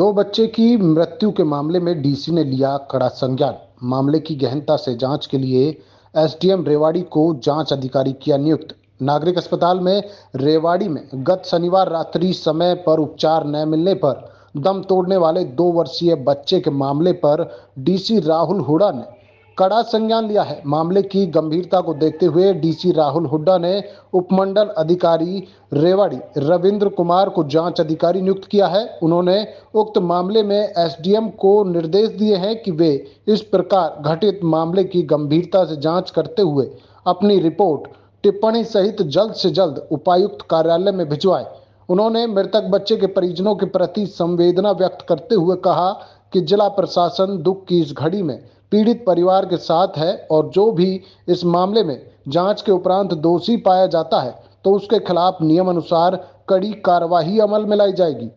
दो बच्चे की मृत्यु के मामले में डीसी ने लिया कड़ा संज्ञान मामले की गहनता से जांच के लिए एसडीएम रेवाड़ी को जांच अधिकारी किया नियुक्त नागरिक अस्पताल में रेवाड़ी में गत शनिवार रात्रि समय पर उपचार न मिलने पर दम तोड़ने वाले दो वर्षीय बच्चे के मामले पर डीसी राहुल हुड़ा ने कड़ा संज्ञान लिया है मामले की गंभीरता को देखते हुए डीसी राहुल हुड्डा ने उपमंडल अधिकारी रेवाड़ी रविंद्र कुमार को जांच अधिकारी नियुक्त किया है उन्होंने उक्त मामले में एसडीएम को निर्देश दिए हैं कि वे इस प्रकार घटित मामले की गंभीरता से जांच करते हुए अपनी रिपोर्ट टिप्पणी सहित जल्द से जल्द उपायुक्त कार्यालय में भिजवाएं उन्होंने मृतक बच्चे के परिजनों के प्रति संवेदना व्यक्त करते हुए कहा कि जिला प्रशासन दुख की इस घड़ी में पीड़ित परिवार के साथ है और जो भी इस मामले में जांच के उपरांत दोषी पाया जाता है तो उसके खिलाफ नियमानुसार कड़ी कार्यवाही अमल में लाई जाएगी